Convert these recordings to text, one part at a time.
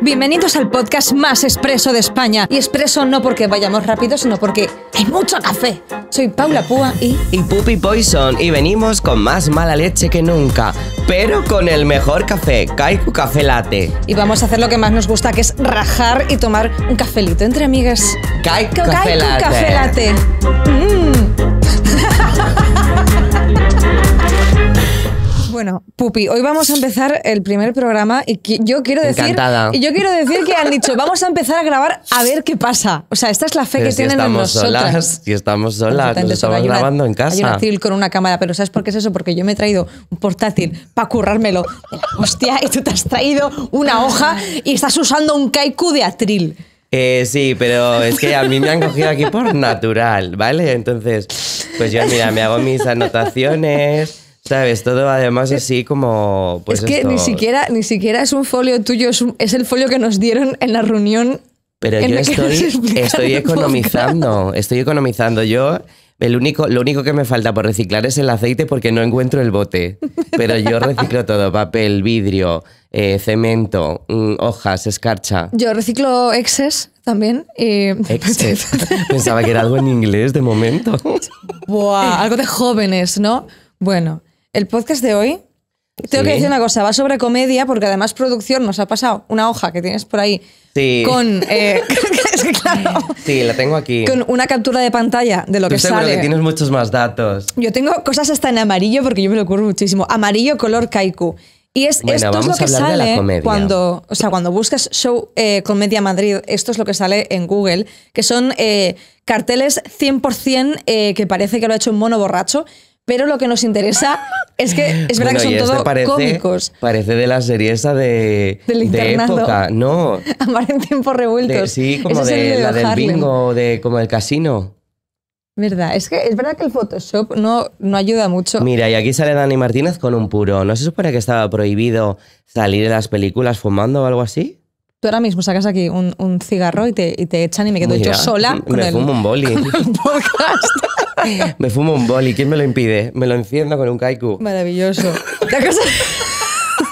Bienvenidos al podcast más expreso de España. Y expreso no porque vayamos rápido, sino porque hay mucho café. Soy Paula Púa y... Y Puppy Poison. Y venimos con más mala leche que nunca. Pero con el mejor café, Kaiku Café Latte. Y vamos a hacer lo que más nos gusta, que es rajar y tomar un cafelito entre amigas. Kaiku, Café Latte. Mm. Bueno, Pupi, hoy vamos a empezar el primer programa y yo quiero decir y yo quiero decir que han dicho, vamos a empezar a grabar a ver qué pasa. O sea, esta es la fe que tienen en nosotras. Solas, estamos solas, nos estamos grabando en casa. Hay un con una cámara, pero ¿sabes por qué es eso? Porque yo me he traído un portátil para currármelo. Hostia, y tú te has traído una hoja y estás usando un kaiku de atril. Eh, sí, pero es que a mí me han cogido aquí por natural, ¿vale? Entonces, pues yo mira, me hago mis anotaciones ¿Sabes? Todo además eh, así como... Pues es que ni, siquiera, ni siquiera es un folio tuyo, es, el folio que nos dieron en la reunión. Pero yo estoy, estoy economizando, estoy economizando. Yo el único, lo único que me falta por reciclar es el aceite porque no encuentro el bote. Pero yo reciclo todo, papel, vidrio, eh, cemento, mm, hojas, escarcha. Yo reciclo exces también. Exces. Pensaba que era algo en inglés de momento. Buah, algo de jóvenes, ¿no? Bueno, el podcast de hoy, tengo que decir una cosa, va sobre comedia, porque además producción nos ha pasado una hoja que tienes por ahí. Con, eh, sí, la tengo aquí. Con una captura de pantalla de lo que seguro sale. que tienes muchos más datos. Yo tengo cosas hasta en amarillo, porque yo me lo ocurro muchísimo. Amarillo color kaiku. Y esto es lo que sale cuando, o sea, cuando buscas Show eh, Comedia Madrid, esto es lo que sale en Google, que son eh, carteles 100% que parece que lo ha hecho un mono borracho, pero lo que nos interesa es que es verdad que son este todos cómicos. Parece de la serie esa de, de época, ¿no? Amar en tiempos revueltos. sí, como de, la del bingo, de como el casino. Verdad, es que es verdad que el Photoshop no, no ayuda mucho. Mira, y aquí sale Dani Martínez con un puro. ¿No se supone que estaba prohibido salir de las películas fumando o algo así? Tú ahora mismo sacas aquí un, cigarro y te, echan y me quedo yo sola me fumo un boli. me fumo un boli, ¿quién me lo impide? Me lo enciendo con un kaiku. Maravilloso.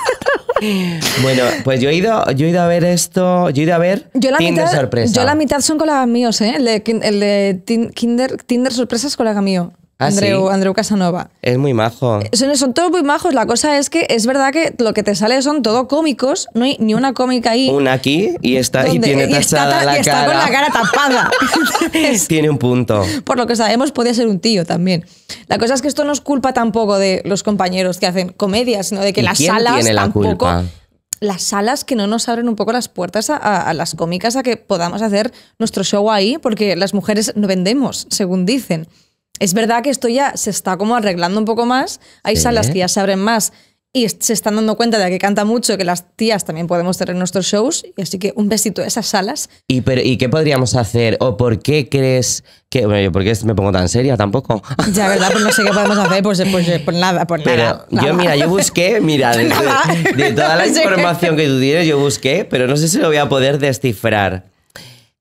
bueno, pues yo he ido, yo he ido a ver esto, yo he ido a ver yo la mitad, Yo la mitad son colegas míos, ¿eh? El de, el de Tinder, Tinder sorpresa es colega mío. Ah, Andreu, Casanova. Es muy majo. Son, todos muy majos. La cosa es que es verdad que lo que te sale son todo cómicos. No hay ni una cómica ahí. Una aquí y está y tiene tachada la con la cara tapada. tiene un punto. Por lo que sabemos, podía ser un tío también. La cosa es que esto no es culpa tampoco de los compañeros que hacen comedias, sino de que las salas tampoco. las salas que no nos abren un poco las puertas a, a, las cómicas a que podamos hacer nuestro show ahí, porque las mujeres no vendemos, según dicen. Es verdad que esto ya se está como arreglando un poco más. Hay salas que ya se abren más y se están dando cuenta de que canta mucho, que las tías también podemos tener nuestros shows. Y así que un besito a esas salas. ¿Y, ¿y qué podríamos hacer? ¿O por qué crees que.? Bueno, yo, ¿por me pongo tan seria tampoco? Ya, ¿verdad? Pues no sé qué podemos hacer, pues, eh, pues, eh, pues nada, pues nada, Yo, mira, yo busqué, mira, de, toda la información que tú tienes, yo busqué, pero no sé si lo voy a poder descifrar.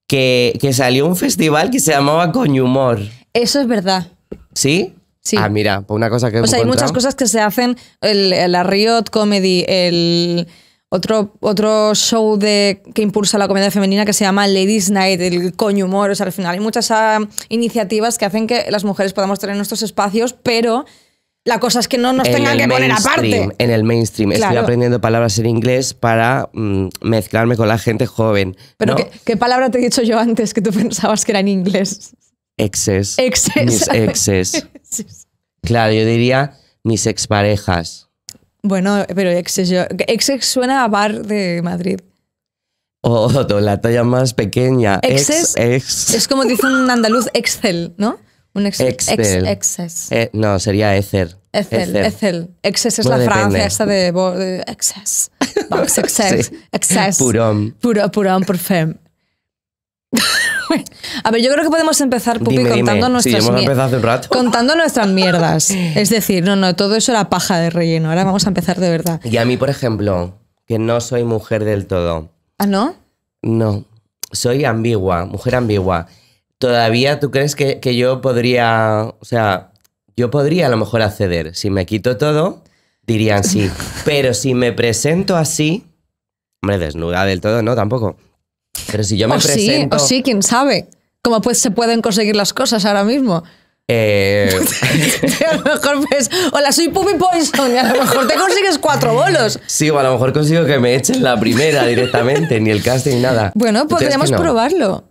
Que, que, salió un festival que se llamaba Coñumor. Eso es verdad. ¿Sí? Sí. Ah, mira, pues una cosa que. O sea, hay muchas cosas que se hacen. El, la Riot Comedy, el. Otro, otro show de, que impulsa la comedia femenina que se llama Ladies Night, el coño humor. O sea, al final hay muchas ah, iniciativas que hacen que las mujeres podamos tener nuestros espacios, pero la cosa es que no nos tengan que poner aparte. En el mainstream. Estoy aprendiendo palabras en inglés para mm, mezclarme con la gente joven. Pero ¿qué, ¿qué, palabra te he dicho yo antes que tú pensabas que era en inglés? exes. Exes. Mis exes. claro, yo diría mis exparejas. Bueno, pero exes, yo, exes suena a bar de Madrid. O la talla más pequeña. Exes. Es como dice un andaluz Excel, ¿no? Un Excel. Ex, eh, no, sería Ether. Excel, Excel. Excess es la Francia esta de, excess. Box, excess, sí. excess. Purón. Purón, por fem. a ver, yo creo que podemos empezar, Pupi, contando, Nuestras mierdas. Es decir, no, no, todo eso era paja de relleno. Ahora vamos a empezar de verdad. Y a mí, por ejemplo, que no soy mujer del todo. ¿Ah, no? No, soy ambigua, mujer ambigua. Todavía tú crees que, que yo podría, o sea, yo podría a lo mejor acceder. Si me quito todo, dirían sí. Pero si me presento así, hombre, desnuda del todo, no, tampoco. Pero si yo me o presento... Sí, o sí, quién sabe. ¿Cómo pues se pueden conseguir las cosas ahora mismo? Eh, a lo mejor pues, hola, soy Puppy Poison y a lo mejor te consigues cuatro bolos. Sí, o a lo mejor consigo que me echen la primera directamente, ni el casting, ni nada. Bueno, podríamos probarlo.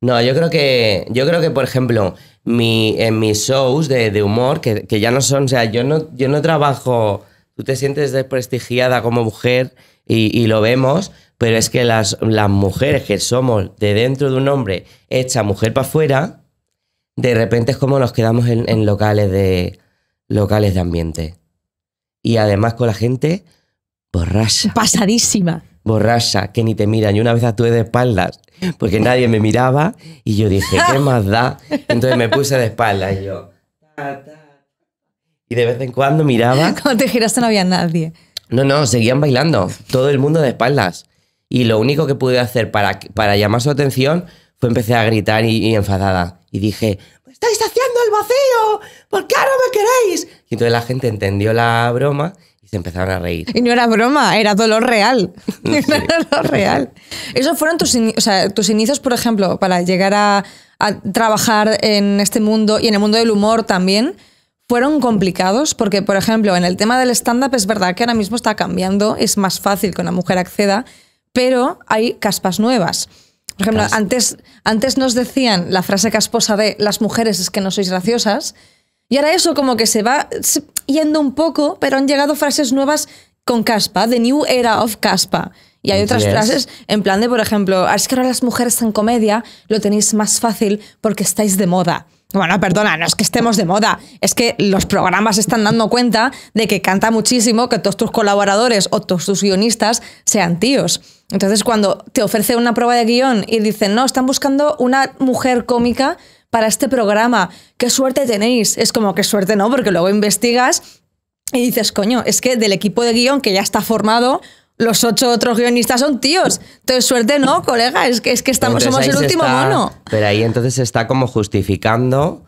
No, yo creo que, yo creo que por ejemplo, mi, en mis shows de, humor, que, que, ya no son, o sea, yo no, yo no trabajo, tú te sientes desprestigiada como mujer y, y lo vemos, pero es que las, las mujeres que somos de dentro de un hombre, hecha mujer para afuera, de repente es como nos quedamos en, locales, de, locales de ambiente. Y además con la gente borracha. Pasadísima. Borracha, que ni te miran. y una vez actué de espaldas porque nadie me miraba y yo dije, ¿qué más da? Entonces me puse de espaldas y yo... Y de vez en cuando miraba... Cuando te giraste no había nadie. No, no, seguían bailando. Todo el mundo de espaldas. Y lo único que pude hacer para, para llamar su atención fue empecé a gritar y, enfadada. Y dije, estáis haciendo el vacío! ¿Por qué no me queréis? Y entonces la gente entendió la broma y se empezaron a reír. Y no era broma, era dolor real. dolor real. Esos fueron tus, o sea, tus inicios, por ejemplo, para llegar a, a trabajar en este mundo y en el mundo del humor también fueron complicados porque, por ejemplo, en el tema del stand-up es verdad que ahora mismo está cambiando, es más fácil que una mujer acceda, pero hay caspas nuevas. Por ejemplo, antes, antes nos decían la frase casposa de las mujeres es que no sois graciosas, y ahora eso como que se va yendo un poco, pero han llegado frases nuevas con caspa, The New Era of Caspa. Y hay otras frases en plan de, por ejemplo, ah, es que ahora las mujeres en comedia lo tenéis más fácil porque estáis de moda. Bueno, perdona, no es que estemos de moda, es que los programas están dando cuenta de que canta muchísimo que todos tus colaboradores o todos tus guionistas sean tíos. Entonces, cuando te ofrece una prueba de guión y dicen, no, están buscando una mujer cómica para este programa, qué suerte tenéis. Es como, qué suerte no, porque luego investigas y dices, coño, es que del equipo de guión que ya está formado, los ocho otros guionistas son tíos. Entonces, suerte no, colega, es que, es que estamos, somos el último mono. Pero ahí entonces se está como justificando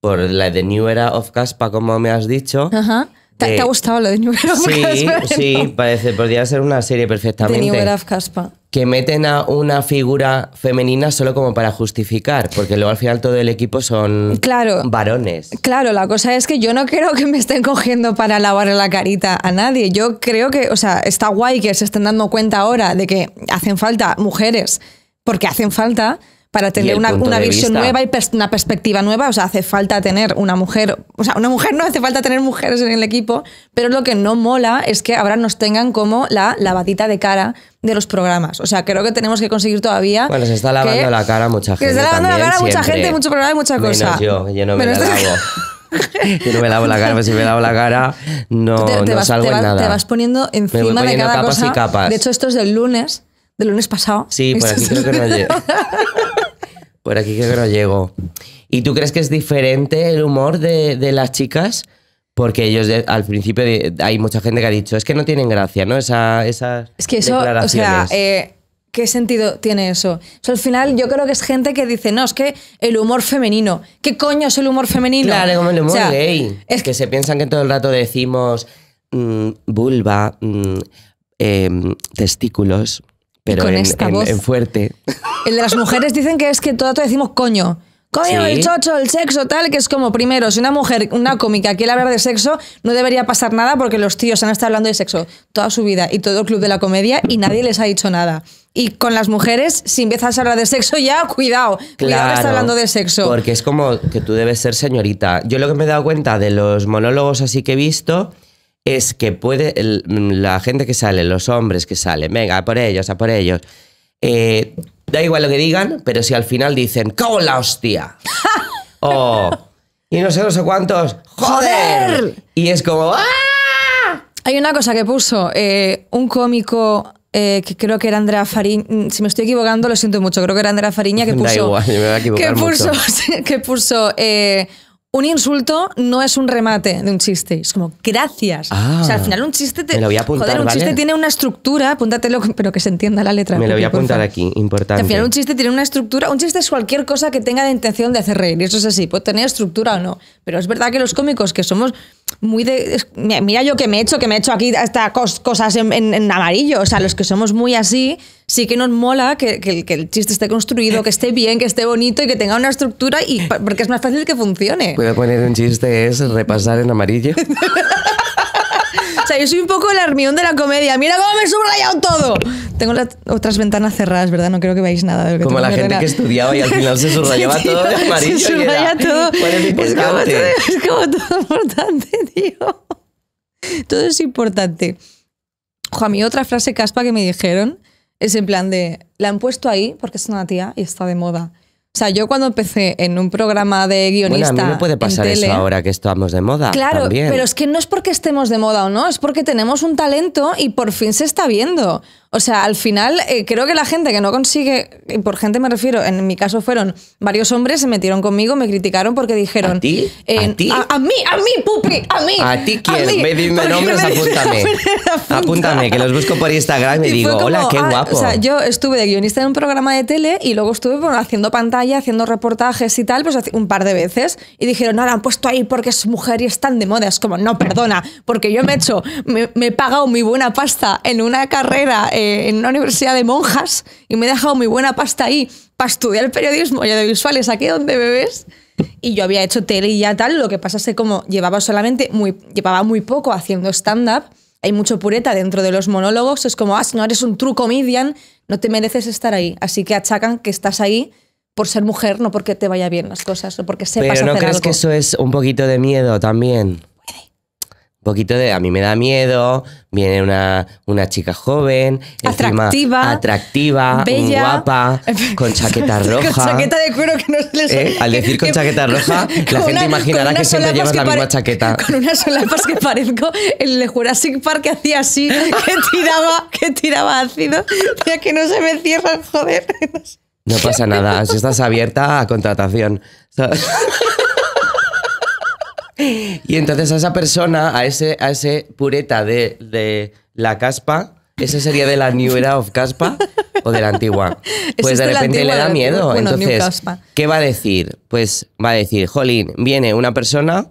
por la de New Era of Caspa, como me has dicho. Ajá. ¿Te, ha eh, gustado lo de New Era Sí, sí, parece, podría ser una serie perfectamente. De New Caspa. Que meten a una figura femenina solo como para justificar, porque luego al final todo el equipo son claro, varones. Claro, la cosa es que yo no creo que me estén cogiendo para lavar la carita a nadie. Yo creo que, o sea, está guay que se estén dando cuenta ahora de que hacen falta mujeres, porque hacen falta, para tener una, visión nueva y una perspectiva nueva. O sea, hace falta tener una mujer, o sea, una mujer no hace falta tener mujeres en el equipo, pero lo que no mola es que ahora nos tengan como la lavadita de cara de los programas. O sea, creo que tenemos que conseguir todavía. Bueno, se está lavando la cara mucha gente. se está lavando la cara mucha gente, mucho programa y mucha Menos cosa. yo, no me lavo. Yo no me lavo la cara, pero pues si me lavo la cara, no, te, no vas, salgo nada. Te vas poniendo encima de cada capas Y capas. De hecho, esto es del lunes, del lunes pasado. Sí, por aquí creo que no llega por aquí que no llego. ¿Y tú crees que es diferente el humor de, las chicas? Porque ellos al principio hay mucha gente que ha dicho, es que no tienen gracia, ¿no? Esa, esas es que eso, o sea, eh, ¿qué sentido tiene eso? al final yo creo que es gente que dice, no, es que el humor femenino, ¿qué coño es el humor femenino? Claro, como el humor gay. Es que se piensan que todo el rato decimos mm, vulva, mm, em, testículos pero en, esta en, fuerte. El de las mujeres dicen que es que todo el decimos coño. Coño, el chocho, el sexo, tal, que es como primero, si una mujer, una cómica quiere hablar de sexo, no debería pasar nada porque los tíos han estado hablando de sexo toda su vida y todo el club de la comedia y nadie les ha dicho nada. Y con las mujeres, si empiezas a hablar de sexo, ya cuidado, cuidado que está hablando de sexo. Porque es como que tú debes ser señorita. Yo lo que me he dado cuenta de los monólogos así que he visto es que puede mm, la gente que sale, los hombres que salen, venga, a por ellos, a por ellos. Eh, da igual lo que digan, pero si al final dicen, ¡Cómo la hostia! o, oh. y no sé, no sé cuántos, ¡Joder! Y es como, ¡Ah! Hay una cosa que puso eh, un cómico eh, que creo que era Andrea Fariña, mm, si me estoy equivocando lo siento mucho, creo que era Andrea Fariña que puso, da que puso, que puso un insulto no es un remate de un chiste. Es como, gracias. o sea, ah. al final un chiste... Te, me lo voy a apuntar, joder, un chiste tiene una estructura, apúntatelo, pero que se entienda la letra. Me lo voy a apuntar aquí, importante. al final un chiste tiene una estructura. Un chiste es cualquier cosa que tenga la intención de hacer reír. Y eso es así, puede tener estructura o no. Pero es verdad que los cómicos que somos muy de. Mira yo que me he hecho, que me he hecho aquí estas cosas en, en, amarillo. O sea, los que somos muy así, sí que nos mola que, el chiste esté construido, que esté bien, que esté bonito y que tenga una estructura, y porque es más fácil que funcione. Puedo poner un chiste, es repasar en amarillo. O sea, yo soy un poco el armión de la comedia. Mira cómo me he subrayado todo. Tengo las otras ventanas cerradas, ¿verdad? No creo que veáis nada Como la gente que que estudiaba y al final se subrayaba todo de amarillo. Se subraya todo. Es como, todo. es importante, tío. Todo es importante. Ojo, a mí otra frase caspa que me dijeron es en plan de, la han puesto ahí porque es una tía y está de moda. O sea, yo cuando empecé en un programa de guionista. Bueno, a puede pasar eso ahora que estamos de moda. Claro, pero es que no es porque estemos de moda o no, es porque tenemos un talento y por fin se está viendo. O sea, al final eh, creo que la gente que no consigue, y por gente me refiero, en mi caso fueron varios hombres, se metieron conmigo, me criticaron porque dijeron... ¿A ti? ¿A, ti? A, mí, a mí, pupi, a mí. ¿A ti quién? A mí. nombres, apúntame. Apúntame, que los busco por Instagram y, digo, hola, qué ah, guapo. o sea, yo estuve de guionista en un programa de tele y luego estuve haciendo pantalla, haciendo reportajes y tal, pues un par de veces. Y dijeron, no, la han puesto ahí porque es mujer y es tan de moda. Es como, no, perdona, porque yo me he hecho, me, he pagado mi buena pasta en una carrera... Eh, en una universidad de monjas y me he dejado muy buena pasta ahí para estudiar periodismo y audiovisuales, aquí donde me ves. Y yo había hecho tele y ya tal, lo que pasa es que como llevaba solamente, muy, llevaba muy poco haciendo stand-up, hay mucho pureta dentro de los monólogos, es como, ah, si no eres un true comedian, no te mereces estar ahí. Así que achacan que estás ahí por ser mujer, no porque te vaya bien las cosas, o porque sepas Pero ¿no crees que eso es un poquito de miedo también? poquito de, a mí me da miedo, viene una, una chica joven, atractiva, atractiva guapa, con chaqueta roja. Con chaqueta de cuero que no se les... Eh, al decir con chaqueta roja, la gente imaginará que siempre lleva la misma chaqueta. Con unas solapas que parezco el Jurassic Park que hacía así, que tiraba, que tiraba ácido, ya que no se me cierran, joder. No pasa nada, si estás abierta a contratación. Y entonces a esa persona, a ese, a ese pureta de, la caspa, ¿Ese sería de la New Era of Caspa o de la antigua? Pues de, repente le da miedo. Entonces, ¿qué va a decir? Pues va a decir, jolín, viene una persona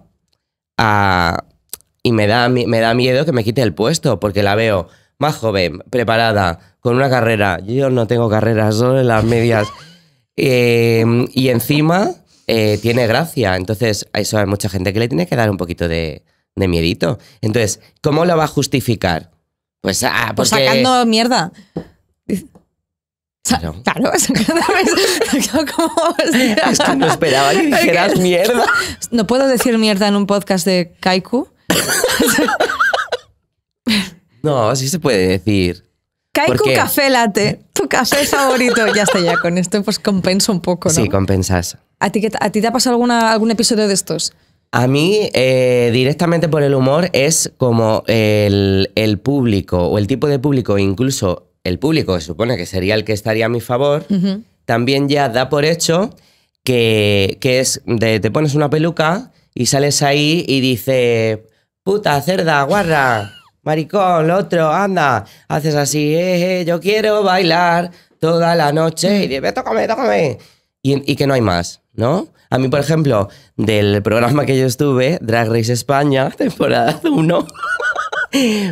y me da, me da miedo que me quite el puesto porque la veo más joven, preparada, con una carrera. Yo no tengo carreras, solo en las medias. Eh, y encima eh, tiene gracia. Entonces, eso hay mucha gente que le tiene que dar un poquito de, de miedito. Entonces, ¿cómo lo va a justificar? Pues, ah, pues sacando mierda. Claro, claro es que no esperaba que dijeras mierda. No puedo decir mierda en un podcast de Kaiku. no, sí se puede decir. Kaiku café latte, tu café favorito. Ya está, ya con esto pues compensa un poco, ¿no? Sí, compensas. ¿A ti, te ha pasado alguna, algún episodio de estos? A mí, eh, directamente por el humor, es como el, público o el tipo de público, incluso el público, se supone que sería el que estaría a mi favor, también ya da por hecho que, es de, te pones una peluca y sales ahí y dice, puta, cerda, guarda maricón, lo otro, anda, haces así, eh, eh, yo quiero bailar toda la noche y dice, tócame, tócame. y que no hay más. ¿no? A mí, por ejemplo, del programa que yo estuve, Drag Race España, temporada 1,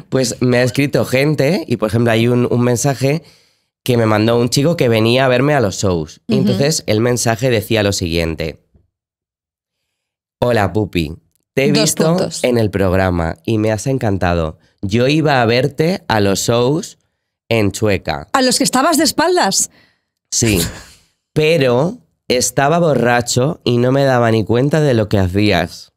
pues me ha escrito gente y, por ejemplo, hay un, mensaje que me mandó un chico que venía a verme a los shows. entonces el mensaje decía lo siguiente. Hola, Pupi. Te he visto en el programa y me has encantado. Yo iba a verte a los shows en Chueca. ¿A los que estabas de espaldas? Sí. Pero estaba borracho y no me daba ni cuenta de lo que hacías.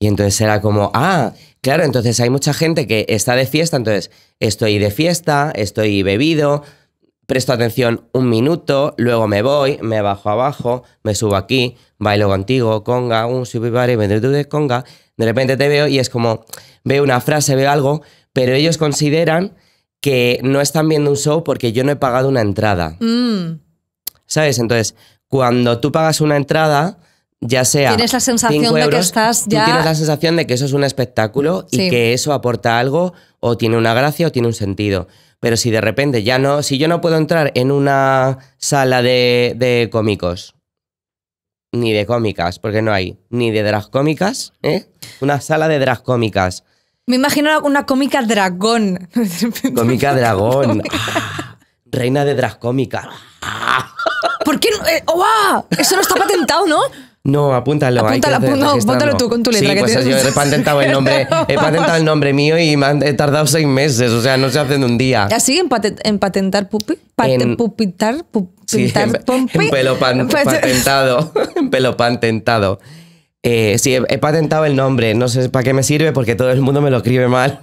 Y entonces era como, ah, claro, entonces hay mucha gente que está de fiesta, entonces estoy de fiesta, estoy bebido, presto atención un minuto, luego me voy, me bajo abajo, me subo aquí, bailo contigo, conga, un me de conga, de repente te veo y es como, veo una frase, veo algo, pero ellos consideran que no están viendo un show porque yo no he pagado una entrada. Mm. ¿Sabes? Entonces, cuando tú pagas una entrada, ya sea. Tienes la sensación de que estás ya. tienes la sensación de que eso es un espectáculo y que eso aporta algo, o tiene una gracia o tiene un sentido. Pero si de repente ya no. Si yo no puedo entrar en una sala de, cómicos, ni de cómicas, porque no hay, ni de drag cómicas, ¿eh? Una sala de drag cómicas. Me imagino una cómica dragón. Cómica dragón. reina de drag cómicas. ¿Por qué no? Eh, ¡Oh! Eso no está patentado, ¿no? No, apúntalo. Apúntalo, apúntalo, tú con tu letra. Sí, que pues he patentado el nombre, he patentado el nombre mío y me han, he tardado seis meses, o sea, no se hace en un día. ¿Así ¿Ah, en, en patentar pupi? en, pupitar, pupitar, sí, en, pelo pan, pues patentado, en pelo patentado. Eh, sí, he patentado el nombre, no sé para qué me sirve porque todo el mundo me lo escribe mal,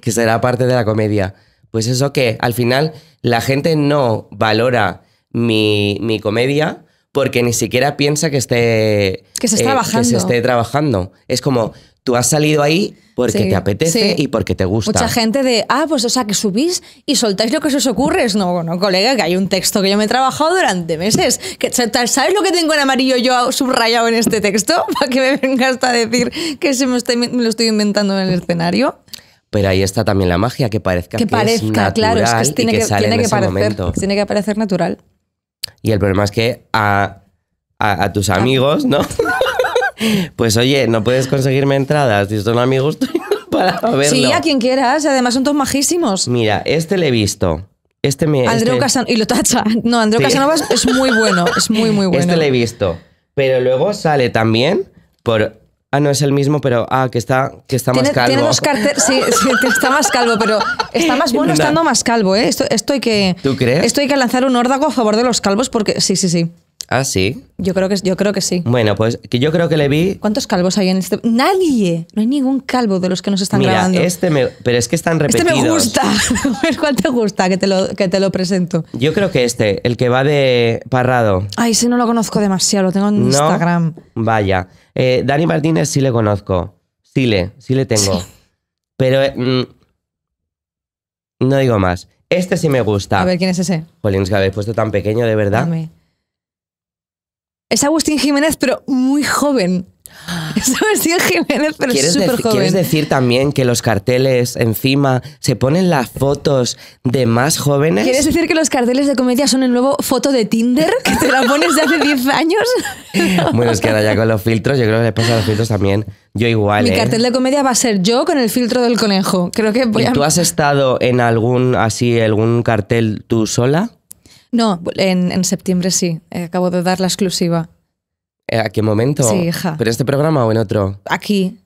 que será parte de la comedia. Pues eso que al final la gente no valora mi, comedia porque ni siquiera piensa que esté que se, trabajando. Eh, esté trabajando. Es como tú has salido ahí porque te apetece y porque te gusta. Mucha gente de, ah, pues o sea, que subís y soltáis lo que se os ocurre. no, no, colega, que hay un texto que yo me he trabajado durante meses. Que, ¿Sabes lo que tengo en amarillo yo subrayado en este texto? Para que me vengas a decir que se me, lo estoy inventando en el escenario. Pero ahí está también la magia, que parezca que, que parezca, claro, es que tiene que, Tiene que parecer natural. Y el problema es que a, a, tus amigos, ¿no? pues oye, no puedes conseguirme entradas. Si son amigos para verlo. Sí, a quien quieras. Además son todos majísimos. Mira, este le he visto. Este me. Andreu este Y lo tacha. No, Andreu Casanovas es muy bueno. Es muy, muy este bueno. Este le he visto. Pero luego sale también por Ah, no es el mismo, pero ah, que está, que está más calvo. sí, que está más calvo, pero está más bueno estando más calvo, ¿eh? Esto, esto hay que. ¿Tú crees? Esto hay que lanzar un órdago a favor de los calvos porque. Sí, sí, sí. ¿Ah, sí? Yo creo que, yo creo que sí. Bueno, pues que yo creo que le vi... ¿Cuántos calvos hay en este...? ¡Nadie! No hay ningún calvo de los que nos están Mira, este me... Pero es que están repetidos. Este me gusta. ¿Cuál te gusta que te, lo, que te lo presento? Yo creo que este, el que va de Parrado. Ay, ese no lo conozco demasiado, lo tengo en no, Instagram. Vaya. Eh, Dani Martínez sí le conozco. Sí le, sí le tengo. Pero... Eh, mm, no digo más. Este sí me gusta. A ver, ¿quién es ese? Jolín, que habéis puesto tan pequeño, de verdad. Dame es Agustín Jiménez, pero muy joven. Es Agustín Jiménez, pero súper joven. ¿Quieres decir también que los carteles encima se ponen las fotos de más jóvenes? ¿Quieres decir que los carteles de comedia son el nuevo foto de Tinder? ¿Que te la pones de hace 10 años? Bueno, es que ahora ya con los filtros, yo creo que le pasa los filtros también. Yo igual. Mi ¿eh? cartel de comedia va a ser yo con el filtro del conejo. Creo que tú has estado en algún, así, algún cartel tú sola? No, en, en septiembre sí. Eh, acabo de dar la exclusiva. Eh, ¿A qué momento? Sí, hija. ¿Pero este programa o en otro? Aquí.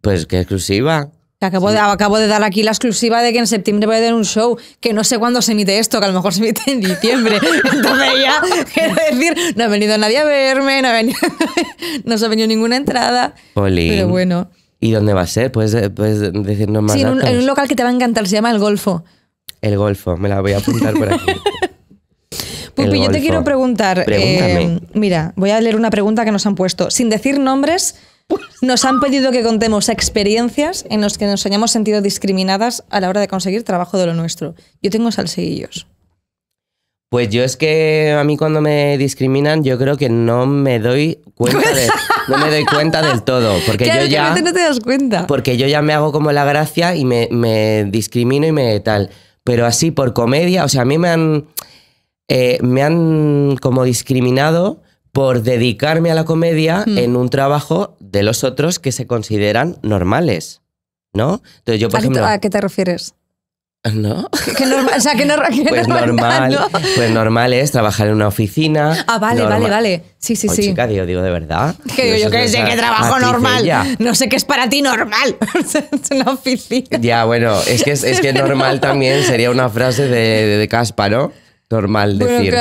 Pues qué exclusiva. Acabo, de, acabo de dar aquí la exclusiva de que en septiembre voy a dar un show, que no sé cuándo se emite esto, que a lo mejor se emite en diciembre. Entonces ya, quiero decir, no ha venido nadie a verme, no, se ha venido ninguna entrada. Olín. Pero bueno. ¿Y dónde va a ser? Pues decir decirnos más? Sí, un, en un, local que te va a encantar, se llama El Golfo. El Golfo, me la voy a apuntar por aquí. Pupi, yo te quiero preguntar. Eh, mira, voy a leer una pregunta que nos han puesto. Sin decir nombres, nos han pedido que contemos experiencias en las que nos hayamos sentido discriminadas a la hora de conseguir trabajo de lo nuestro. Yo tengo salsillos. Pues yo es que a mí cuando me discriminan yo creo que no me doy cuenta no me doy cuenta del todo porque yo ya no te das cuenta porque yo ya me hago como la gracia y me, me discrimino y me tal pero así por comedia o sea a mí me han eh, me han como discriminado por dedicarme a la comedia hmm. en un trabajo de los otros que se consideran normales, ¿no? Entonces yo, por ¿A, ejemplo, ¿A qué te refieres? ¿No? Que normal, o sea, que, pues, pues normal, Pues es trabajar en una oficina. Ah, vale, vale, vale. Sí, sí, oh, sí. Chica, digo, digo de verdad. Que digo yo que sé que trabajo normal. No sé qué es para ti normal. es una oficina. Ya, bueno, es que, es, que normal también sería una frase de, de, de Caspa, ¿no? normal decir.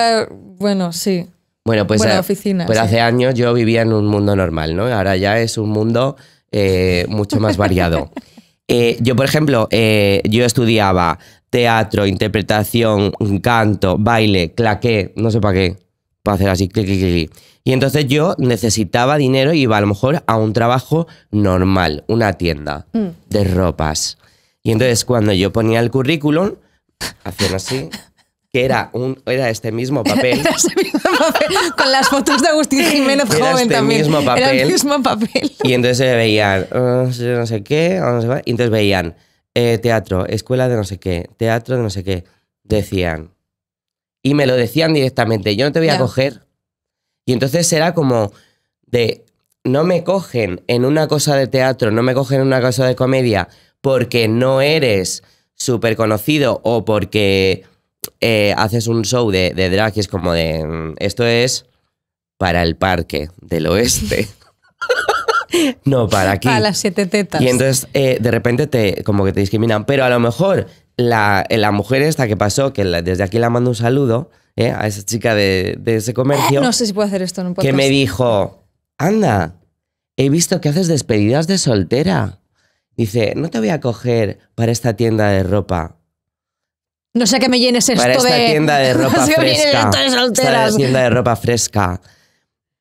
bueno, sí. Bueno, pues, oficina, pero pues hace años yo vivía en un mundo normal, ¿no? Ahora ya es un mundo eh, mucho más variado. Eh, yo, por ejemplo, eh, yo estudiaba teatro, interpretación, canto, baile, claqué, no sé para qué, para hacer así, clic, clic, Y entonces yo necesitaba dinero y iba a lo mejor a un trabajo normal, una tienda mm. de ropas. Y entonces cuando yo ponía el currículum, hacían así, que era, un, era este mismo papel. con las fotos de Agustín Jiménez este joven también. Mismo papel, era el mismo papel. Y entonces se veían, ah, no sé qué, ah, no sé y entonces veían eh, teatro, escuela de no sé qué, teatro de no sé qué. Decían. Y me lo decían directamente, yo no te voy a coger. Y entonces era como de, no me cogen en una cosa de teatro, no me cogen en una cosa de comedia, porque no eres súper conocido o porque eh, haces un show de, drag que es como de. Mm, esto es para el parque del oeste. no, para aquí. Para las siete tetas. Y entonces eh, de repente te como que te discriminan. Pero a lo mejor la, mujer esta que pasó, que desde aquí la mando un saludo, eh, a esa chica de, ese comercio. No sé si puedo hacer esto, no puedo. Que me dijo: Anda, he visto que haces despedidas de soltera. Dice, no te voy a coger para esta tienda de ropa no sé qué me llenes esto para esta de... tienda de ropa fresca. esto para tienda de ropa fresca.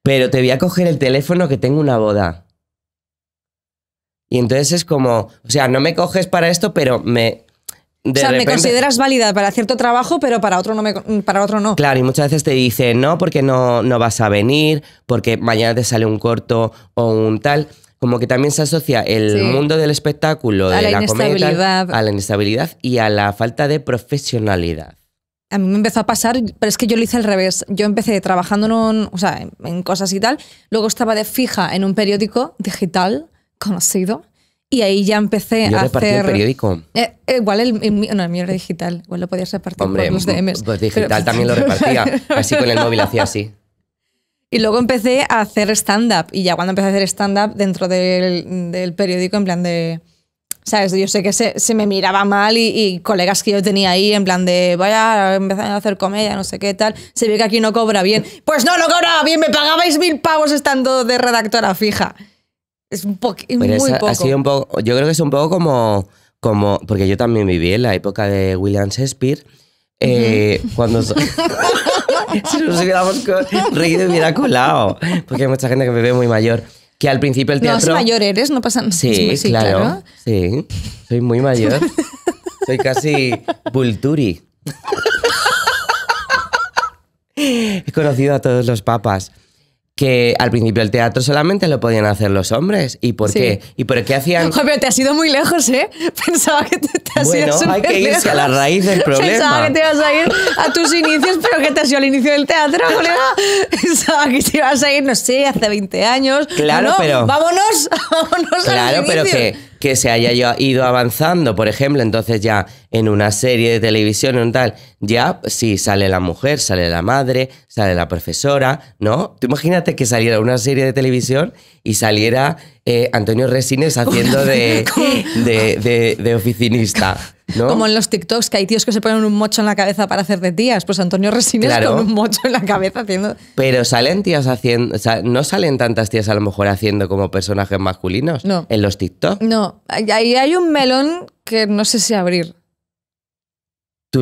Pero te voy a coger el teléfono que tengo una boda. Y entonces es como, o sea, no me coges para esto, pero me... o sea, me consideras válida para cierto trabajo, pero para otro no. Me, para otro no. Claro, y muchas veces te dicen no porque no, no vas a venir, porque mañana te sale un corto o un tal como que también se asocia el mundo del espectáculo, a de la, comedia, a la inestabilidad y a la falta de profesionalidad. A mí me empezó a pasar, pero es que yo lo hice al revés. Yo empecé trabajando en, o sea, en cosas y tal, luego estaba de fija en un periódico digital conocido. Y ahí ya empecé a hacer... periódico. Eh, eh, igual el, mío, era digital, igual lo podías repartir por los DMs. Pues digital también lo repartía, así con el móvil hacía así. Y luego empecé a hacer stand-up. Y ya cuando empecé a hacer stand-up dentro del, del, periódico, en plan de. ¿Sabes? Yo sé que se, se me miraba mal y, colegas que yo tenía ahí, en plan de, vaya, empezaron a hacer comedia, no sé qué tal. Se ve que aquí no cobra bien. Pues no, no cobraba bien, me pagabais mil pavos estando de redactora fija. Es un, po muy poco. un poco. Yo creo que es un poco como, como. Porque yo también viví en la época de William Shakespeare. Eh, cuando. si nos hubiéramos reído hubiera colado. Porque hay mucha gente que me ve muy mayor. Que al principio el teatro... No, mayor eres, no pasa nada. Sí, claro, claro. Sí, soy muy mayor. Soy casi Vulturi. He conocido a todos los papas que al principio el teatro solamente lo podían hacer los hombres. ¿Y por qué? ¿Y por qué hacían...? Joder, te has ido muy lejos, ¿eh? Pensaba que te, has bueno, hay que irse a la raíz del problema. Pensaba que te ibas a ir a tus inicios, pero que te has ido al inicio del teatro, colega. Pensaba que te ibas a ir, no sé, hace 20 años. Claro, pero... Vámonos, vámonos Claro, pero que que se haya ido avanzando, por ejemplo, entonces ya en una serie de televisión, en tal, ya si sale la mujer, sale la madre, sale la profesora, ¿no? Tú imagínate que saliera una serie de televisión y saliera eh, Antonio Resines haciendo de, de, oficinista. ¿no? Como en los TikToks, que hay tíos que se ponen un mocho en la cabeza para hacer de tías. Pues Antonio Resines con un mocho en la cabeza haciendo. Pero salen tías haciendo. O sea, no salen tantas tías a lo mejor haciendo como personajes masculinos en los TikToks. No, ahí hay un melón que no sé si abrir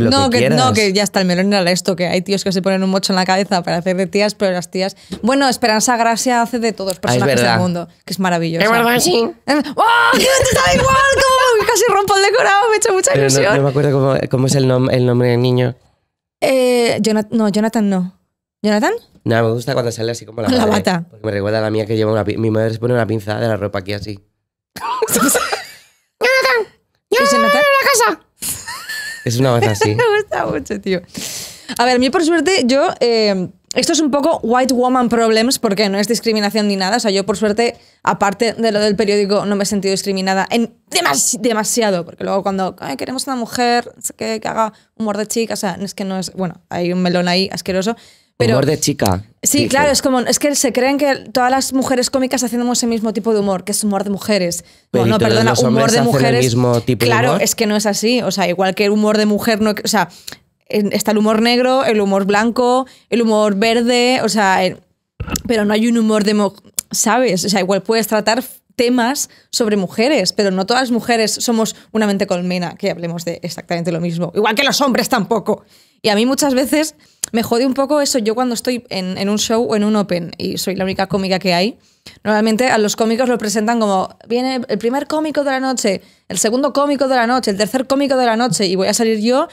no, que, no, que ya está el melón era esto, que hay tíos que se ponen un mocho en la cabeza para hacer de tías, pero las tías. Bueno, Esperanza Gracia hace de todos los personajes del mundo, que es maravilloso. Es verdad, sí. ¡Oh! ¡Te está igual! casi rompo el decorado, me he hecho mucha ilusión. No, me acuerdo cómo, cómo es el, el, nombre del niño. Eh, Jonathan, no, Jonathan no. ¿Jonathan? No, me gusta cuando sale así como la, la madre, me recuerda a la mía que lleva una. Mi madre se pone una pinza de la ropa aquí así. ¡Jonathan! ¡Jonathan! ¿Es Jonathan? la casa! Es una vez así. Me gusta mucho, tío. A ver, a mí por suerte, yo. Eh, esto es un poco white woman problems porque no es discriminación ni nada. O sea, yo por suerte, aparte de lo del periódico, no me he sentido discriminada en demasiado. Porque luego cuando queremos queremos una mujer que, que haga humor de chica, o sea, es que no es... Bueno, hay un melón ahí asqueroso humor de chica. Sí, claro, es como, es que se creen que todas las mujeres cómicas hacemos ese mismo tipo de humor, que es humor de mujeres. no, perdona, humor de mujeres. claro, es que no es así. O sea, igual que el humor de mujer no. O sea, está el humor negro, el humor blanco, el humor verde, o sea. pero no hay un humor de. ¿Sabes? O sea, igual puedes tratar temas sobre mujeres, pero no todas las mujeres somos una mente colmena, que hablemos de exactamente lo mismo, igual que los hombres tampoco. Y a mí muchas veces me jode un poco eso. Yo cuando estoy en, un show o en un open y soy la única cómica que hay, normalmente a los cómicos lo presentan como, viene el primer cómico de la noche, el segundo cómico de la noche, el tercer cómico de la noche, y voy a salir yo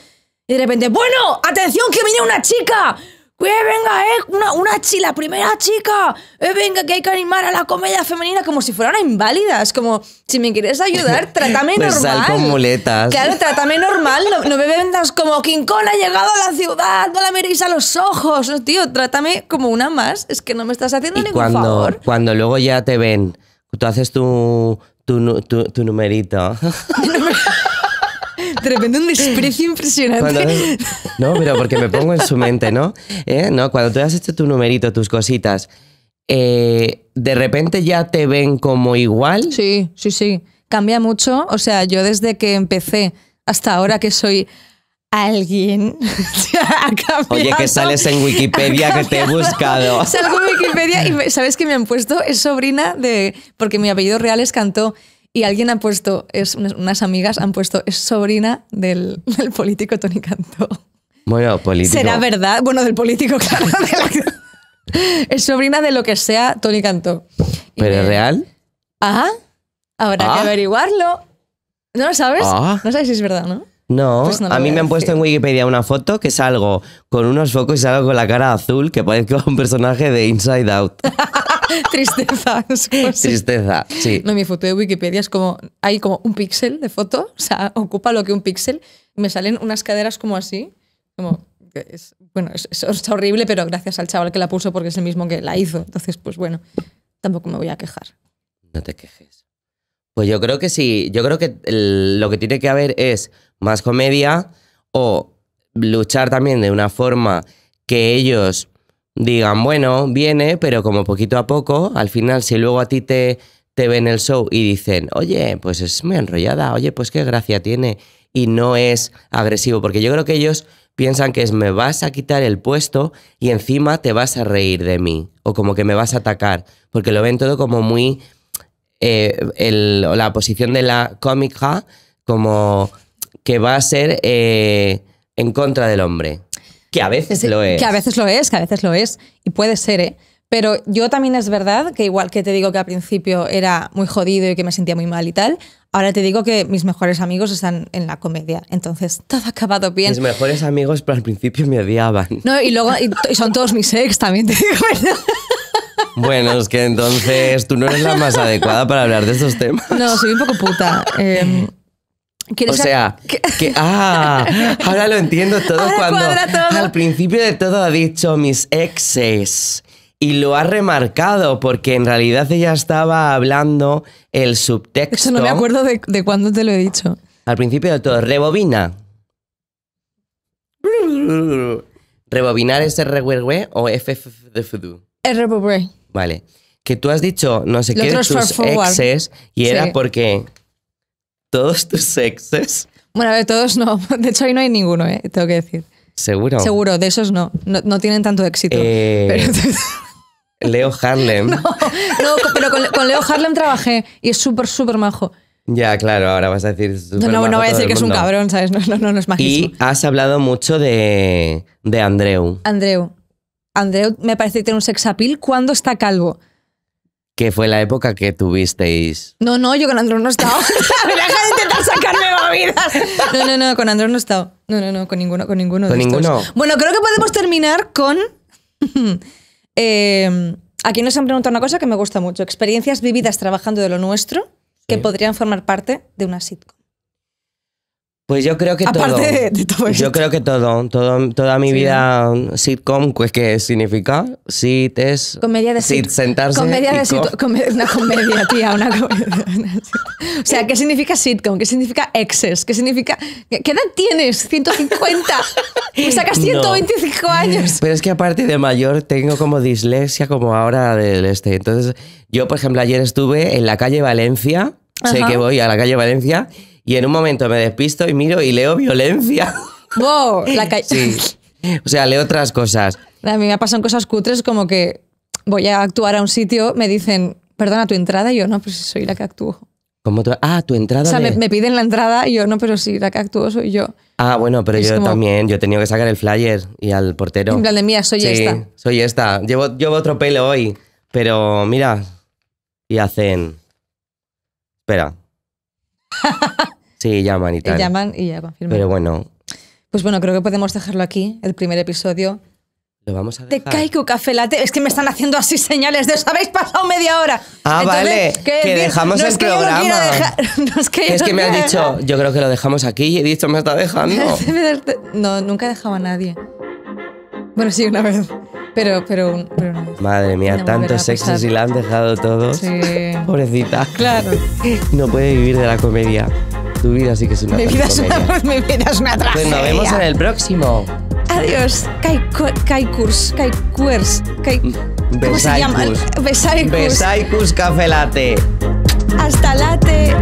y de repente, bueno, atención que viene una chica, venga, eh! Una, una primera chica. Eh, venga, que hay que animar a la comedia femenina como si fueran inválidas. Como, si me quieres ayudar, trátame pues normal. Sal con muletas. Claro, trátame normal. No, me vendas como King ha llegado a la ciudad, no la miréis a los ojos. tío, trátame como una más. Es que no me estás haciendo ningún cuando, favor. Cuando luego ya te ven, tú haces tu, tu numerito. de repente un desprecio impresionante. no, pero porque me pongo en su mente, ¿no? ¿Eh? No, cuando tú has hecho tu numerito, tus cositas, eh, de repente ya te ven como igual. Sí, sí, sí. Cambia mucho. O sea, yo desde que empecé hasta ahora que soy alguien Oye, que sales en Wikipedia que te he buscado. Salgo en Wikipedia y sabes que me han puesto, es sobrina de, porque mi apellido real es Cantó. Y alguien ha puesto, es, unas amigas han puesto, es sobrina del, político Tony Cantó. Bueno, político. ¿Será verdad? Bueno, del político, claro. es sobrina de lo que sea Tony Cantó. ¿Pero es real? Ajá habrá que ah. averiguarlo. ¿No lo sabes? Ah. No sabes si es verdad, ¿no? No, pues a mí me han puesto en Wikipedia una foto que salgo con unos focos y salgo con la cara azul que parezco un personaje de Inside Out. Tristeza. Tristeza, sí. No, mi foto de Wikipedia es como, hay como un píxel de foto, o sea, ocupa lo que un píxel. Me salen unas caderas como así, como bueno, es, es, horrible, pero gracias al chaval que la puso porque es el mismo que la hizo. Entonces, pues bueno, tampoco me voy a quejar. No te quejes. Pues yo creo que sí, yo creo que lo que tiene que haber es más comedia o luchar también de una forma que ellos digan, bueno, viene, pero como poquito a poco, al final, si luego a ti te, te ven el show y dicen, oye, pues es muy enrollada, oye, pues qué gracia tiene, y no es agresivo, porque yo creo que ellos piensan que es me vas a quitar el puesto y encima te vas a reír de mí, o como que me vas a atacar, porque lo ven todo como muy... Eh, el, la posición de la cómica como que va a ser eh, en contra del hombre. Que a veces lo es. Que a veces lo es, que a veces lo es. Y puede ser, ¿eh? Pero yo también es verdad que igual que te digo que al principio era muy jodido y que me sentía muy mal y tal, ahora te digo que mis mejores amigos están en la comedia. Entonces, todo ha acabado bien. Mis mejores amigos, pero al principio me odiaban. No, y luego son todos mis ex también, te digo. ¿verdad? Bueno, es que entonces tú no eres la más adecuada para hablar de estos temas. No, soy un poco puta. Em, o sea, que, ah, ahora lo entiendo todo cuando al principio de todo ha dicho mis exes y lo ha remarcado porque en realidad ella estaba hablando el subtexto. Eso no me acuerdo de, de cuándo te lo he dicho. Al principio de todo, rebobina. Rebobinar es RWE o FF de e. Vale. Que tú has dicho no sé qué tus e. exes y era porque todos tus sexes. Bueno, de todos no. De hecho, ahí no hay ninguno, eh, tengo que decir. Seguro. Seguro, de esos no. No, tienen tanto éxito. Eh, Leo Harlem. No, pero con, Leo Harlem trabajé y es súper, súper majo. Ya, claro, ahora vas a decir. No, no, no voy a decir que es un cabrón, ¿sabes? No, no, no, es majísimo. Y has hablado mucho de, de Andreu. Andreu. Andreu me parece que tiene un sex appeal cuando está calvo que fue la época que tuvisteis. No, no, yo con Andrés no he estado. Deja de intentar sacarme vida. No, no, no, con Andrés no he estado. No, no, no, con ninguno, con ninguno. Con de ninguno. Estos. Bueno, creo que podemos terminar con. Em, aquí nos han preguntado una cosa que me gusta mucho: experiencias vividas trabajando de lo nuestro que podrían formar parte de una sitcom. Pues yo creo que todo. de todo Yo creo que todo. todo toda mi vida sitcom, pues ¿qué significa? Sit es. Comedia de sit. sit sentarse. Comedia de sitcom. una comedia, tía, una comedia. o sea, ¿qué significa sitcom? ¿Qué significa exes? ¿Qué significa. ¿Qué edad tienes? 150. Me sacas 125 años. Pero es que aparte de mayor tengo como dislexia, como ahora del este. Entonces, yo, por ejemplo, ayer estuve en la calle Valencia. Sé que voy a la calle Valencia y en un momento me despisto y miro y leo violencia. ¡Wow! La sí. O sea, leo otras cosas. A mí me pasan cosas cutres como que voy a actuar a un sitio, me dicen, perdona tu entrada, y yo, no, pues soy la que actúo. ¿Cómo tú? ah, tu entrada. O sea, me, piden la entrada y yo, no, pero sí, la que actúo soy yo. Ah, bueno, pero yo también, yo he tenido que sacar el flyer y al portero. En plan de mía, soy esta. Soy esta. Llevo, llevo otro pelo hoy, pero mira. Y hacen. Espera, sí, llaman y tal. Y llaman y ya confirman. Pero bueno. Pues bueno, creo que podemos dejarlo aquí, el primer episodio. Lo vamos a dejar. Te caigo café late? Es que me están haciendo así señales de os habéis pasado media hora. Ah, vale. Que, dejamos el programa. es que, me ha dicho, yo creo que lo dejamos aquí y he dicho, me está dejando. no, nunca he dejado a nadie. Bueno, sí, una vez. Pero, pero, pero Madre mía, tantos sexos y la han dejado todos. Sí. Pobrecita. Claro. No puede vivir de la comedia. Tu vida sí que es una mi vida es una, mi vida es una tragedia. Pues nos vemos en el próximo. Adiós. Kaikurs. Kaikurs. ¿Cómo Besaikus. Besaikus Café Latte. Hasta Latte.